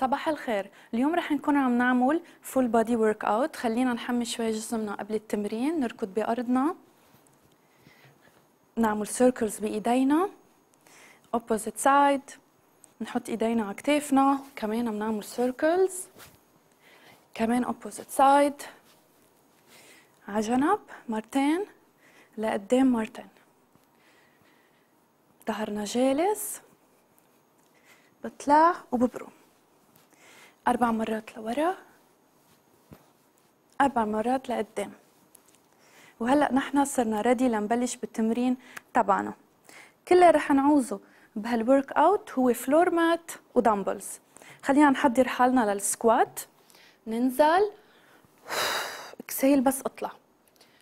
صباح الخير اليوم رح نكون عم نعمل فول بادي ورك اوت خلينا نحمي شوي جسمنا قبل التمرين نركض بأرضنا نعمل سيركلز بإيدينا اوبوزيت سايد نحط إيدينا على كتافنا كمان بنعمل سيركلز كمان اوبوزيت سايد على جنب مرتين لقدام مرتين ظهرنا جالس بطلع وببرم أربع مرات لورا أربع مرات لقدام وهلأ نحن صرنا ريدي لنبلش بالتمرين تبعنا كل اللي رح نعوزه بهالورك اوت هو فلور مات ودمبلز خلينا نحضر حالنا للسكوات ننزل اكسيل بس اطلع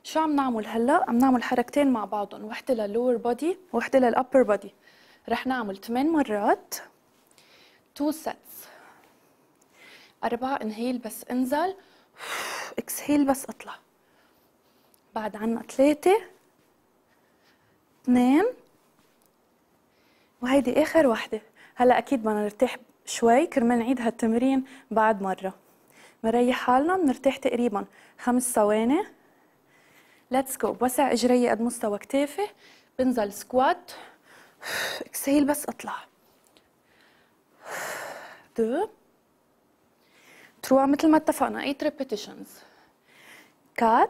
شو عم نعمل هلا عم نعمل حركتين مع بعضهم وحده للور بودي وحده للابر بودي رح نعمل ثمان مرات تو سيتس أربعة انهيل بس انزل اكسهيل بس اطلع بعد عنا ثلاثة اثنين وهيدي آخر وحدة هلا أكيد بدنا نرتاح شوي كرمال نعيد هالتمرين بعد مرة بنريح حالنا بنرتاح تقريبا خمس ثواني ليتس جو بوسع اجري قد مستوى كتافي بنزل سكوات اكسهيل بس اطلع دو تروا مثل ما اتفقنا 8 repetitions 4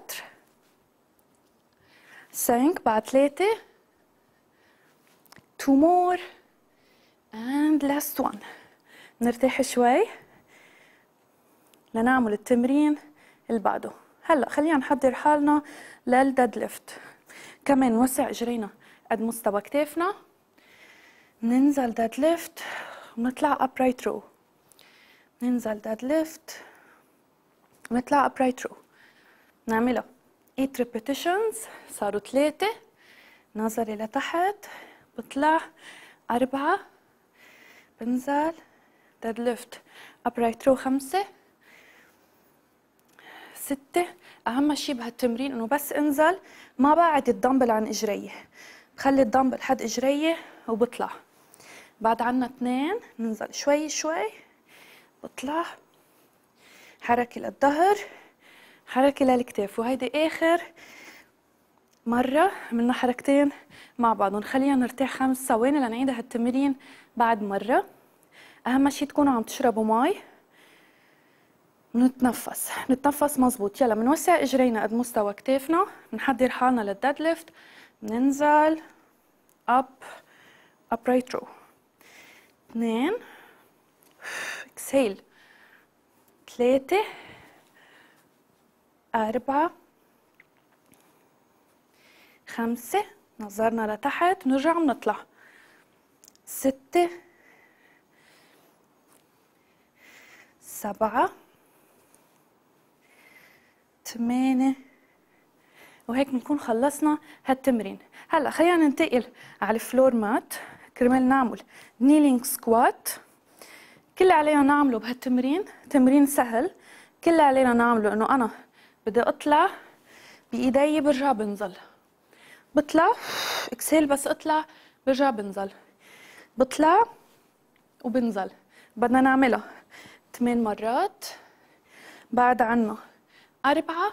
5 بعد 3 2 more and last one نرتاح شوي لنعمل التمرين اللي بعده هلا خلينا نحضر حالنا للديد ليفت كمان نوسع اجرينا قد مستوى كتافنا ننزل ديد ليفت ونطلع ابرايت رو ننزل داد ليفت ونطلع ابرايت رو نعملها 8 ريبيتيشنز صاروا ثلاثة نظري لتحت بطلع أربعة بنزل داد ليفت ابرايت رو خمسة ستة أهم شيء بهالتمرين إنه بس انزل ما بعد الدمبل عن إجري بخلي الدمبل حد إجري وبطلع بعد عنا اثنين ننزل شوي شوي اطلع حركة للظهر حركة للكتاف وهيدي آخر مرة عملنا حركتين مع بعضهم خلينا نرتاح خمس ثواني لنعيد هالتمرين بعد مرة أهم شي تكونوا عم تشربوا مي نتنفس نتنفس مزبوط يلا بنوسع اجرينا قد مستوى كتافنا بنحضر حالنا للديد ليفت بننزل اب اب رو اثنين اكسهيل ثلاثة أربعة خمسة نظرنا لتحت ونرجع ونطلع ستة سبعة ثمانية وهيك بنكون خلصنا هالتمرين هلا خلينا ننتقل على الفلور مات كرمال نعمل نيلينج سكوات كل اللي علينا نعمله بهالتمرين تمرين سهل كل اللي علينا نعمله انه انا بدي اطلع بايدي برجع بنزل بطلع اكسيل بس اطلع برجع بنزل بطلع وبنزل بدنا نعملها ثمان مرات بعد عنا أربعة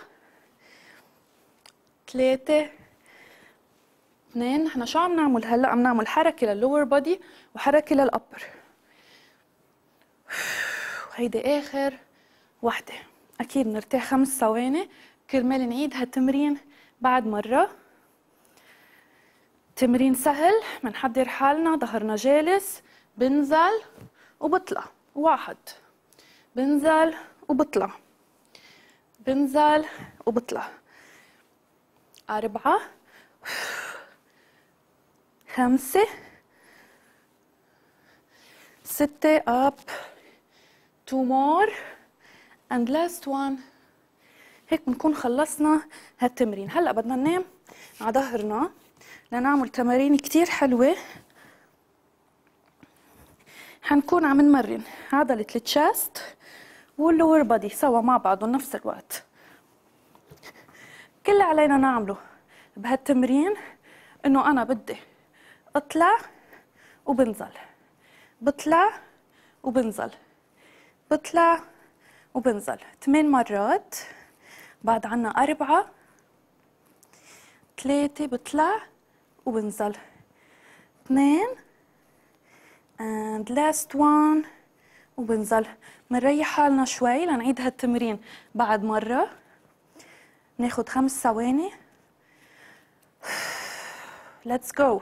ثلاثة اثنين نحن شو عم نعمل هلا عم نعمل حركة لللور بودي وحركة للأبر هيدي اخر وحده اكيد نرتاح خمس ثواني كرمال نعيد هالتمرين بعد مره تمرين سهل بنحضر حالنا ظهرنا جالس بنزل وبطلع واحد بنزل وبطلع بنزل وبطلع أربعة خمسة ستة أب two more and last one هيك بنكون خلصنا هالتمرين هلا بدنا ننام على ظهرنا لنعمل تمارين كتير حلوه حنكون عم نمرن عضله التشاست واللور بادي سوا مع بعضهم نفس الوقت كل اللي علينا نعمله بهالتمرين انه انا بدي اطلع وبنزل بطلع وبنزل بطلع وبنزل ثمان مرات بعد عنا أربعة ثلاثة بطلع وبنزل اثنين and last one وبنزل منريح حالنا شوي لنعيد هالتمرين بعد مرة ناخد خمس ثواني let's go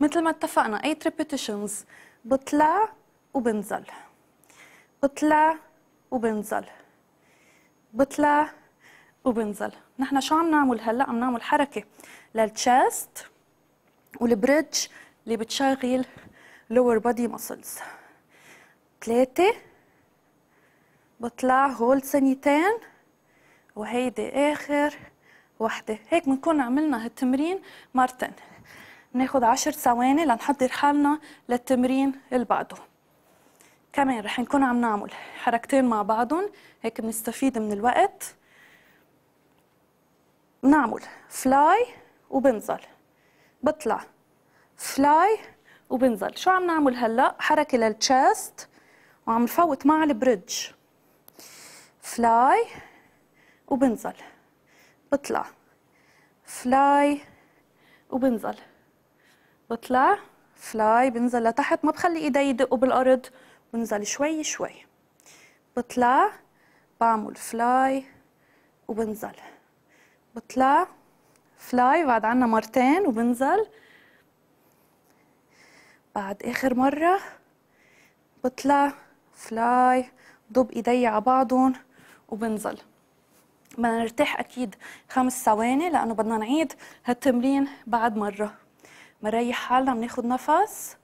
مثل ما اتفقنا 8 repetitions بطلع وبنزل بطلع وبنزل بطلع وبنزل نحن شو عم نعمل هلا عم نعمل حركه للتشست والبريدج اللي بتشغل lower body muscles ثلاثة بطلع هول ثانيتين وهيدي آخر وحدة هيك بنكون عملنا هالتمرين مرتين ناخد عشر ثواني لنحضر حالنا للتمرين اللي بعده كمان رح نكون عم نعمل حركتين مع بعضهم هيك بنستفيد من الوقت بنعمل فلاي وبنزل بطلع فلاي وبنزل شو عم نعمل هلا حركه للتشست وعم نفوت مع البريدج فلاي وبنزل بطلع فلاي وبنزل بطلع فلاي بنزل لتحت ما بخلي ايدي يدقوا بالارض ونزل شوي شوي بطلع بعمل فلاي وبنزل بطلع فلاي بعد عنا مرتين وبنزل بعد اخر مرة بطلع فلاي ضب ايدي على بعضهم وبنزل بدنا نرتاح اكيد خمس ثواني لانه بدنا نعيد هالتمرين بعد مرة مريح حالنا بناخد نفس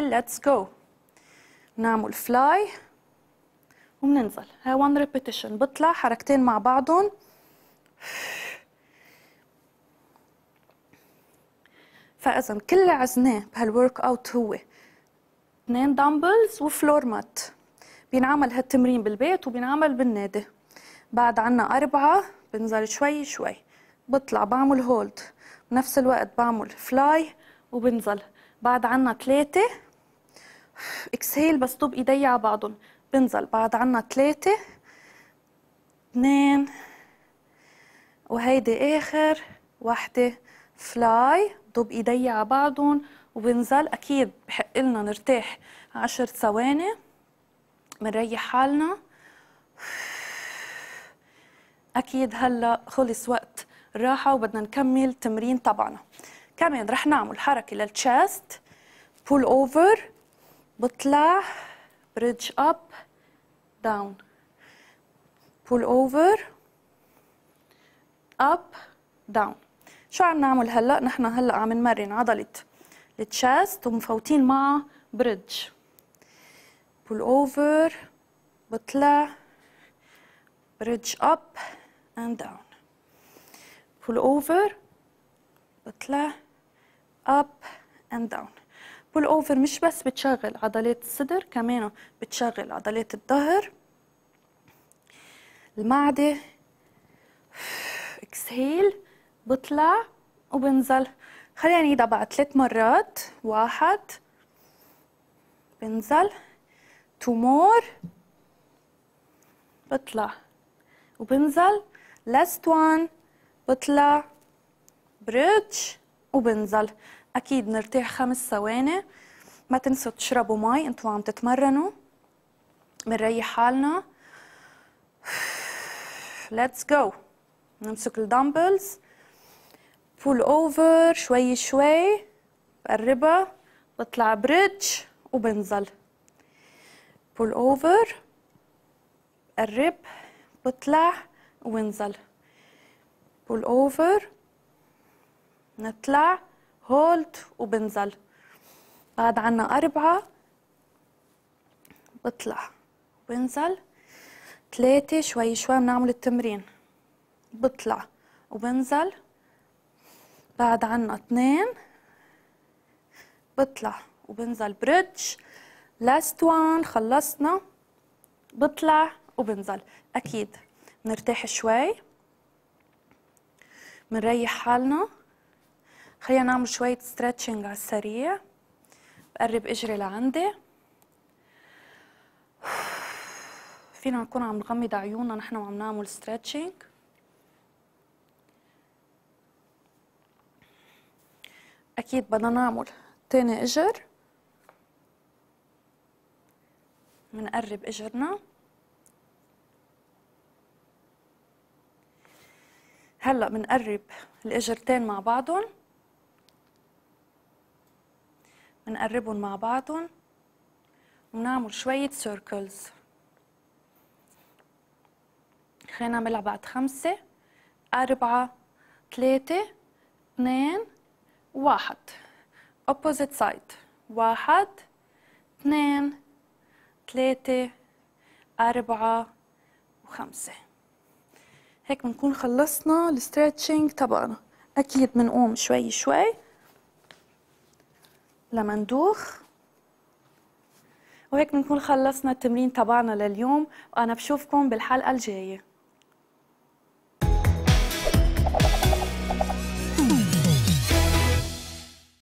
ستيل ليتس جو نعمل فلاي وبننزل هاي 1 ريبيتيشن بطلع حركتين مع بعضهم فاذا كل اللي عزناه بهالورك اوت هو اثنين دامبلز وفلور مات بينعمل هالتمرين بالبيت وبينعمل بالنادي بعد عنا أربعة بنزل شوي شوي بطلع بعمل هولد بنفس الوقت بعمل فلاي وبنزل بعد عنا ثلاثة اكسهيل بصدب ايدي على بعضهم بنزل بعد عنا ثلاثة اثنين وهيدي اخر وحدة فلاي ضب ايدي على بعضهم وبنزل اكيد بحق لنا نرتاح عشر ثواني بنريح حالنا اكيد هلا خلص وقت راحة وبدنا نكمل تمرين تبعنا كمان رح نعمل حركة للتشست بول اوفر بطلع بريدج اب داون بول اوفر اب داون شو عم نعمل هلا نحن هلا عم نمرن عضله التشاست ومفوتين مع بريدج بول اوفر بطلع بريدج اب اند داون بول اوفر بطلع اب اند داون بول اوفر مش بس بتشغل عضلات الصدر كمان بتشغل عضلات الظهر المعدة اكسهيل بطلع وبنزل خلينا نعيدها بعد ثلاث مرات واحد بنزل تو مور بطلع وبنزل لاست وان بطلع بريدج وبنزل اكيد نرتاح خمس ثواني ما تنسوا تشربوا مي انتوا عم تتمرنوا بنريح حالنا ليتس جو نمسك الدمبلز بول اوفر شوي شوي بقربها بطلع بريدج وبنزل بول اوفر قرب بطلع وانزل بول اوفر نطلع هولد وبنزل بعد عنا أربعة بطلع وبنزل ثلاثة شوي شوي بنعمل التمرين بطلع وبنزل بعد عنا اثنين بطلع وبنزل بريدج لاست وان خلصنا بطلع وبنزل أكيد بنرتاح شوي بنريح حالنا خلينا نعمل شوية ستريتشنج على السريع بقرب اجري لعندي فينا نكون عم نغمض عيوننا نحن وعم نعمل ستريتشنج اكيد بدنا نعمل تاني اجر منقرب اجرنا هلا بنقرب الاجرتين مع بعضهم نقربهم مع بعضهم ونعمل شوية سيركلز خلينا نعملها بعد خمسة أربعة ثلاثة اثنين واحد opposite side واحد اثنين ثلاثة أربعة وخمسة هيك بنكون خلصنا الستريتشنج تبعنا أكيد بنقوم شوي شوي لمندوخ وهيك بنكون خلصنا التمرين تبعنا لليوم وانا بشوفكم بالحلقه الجايه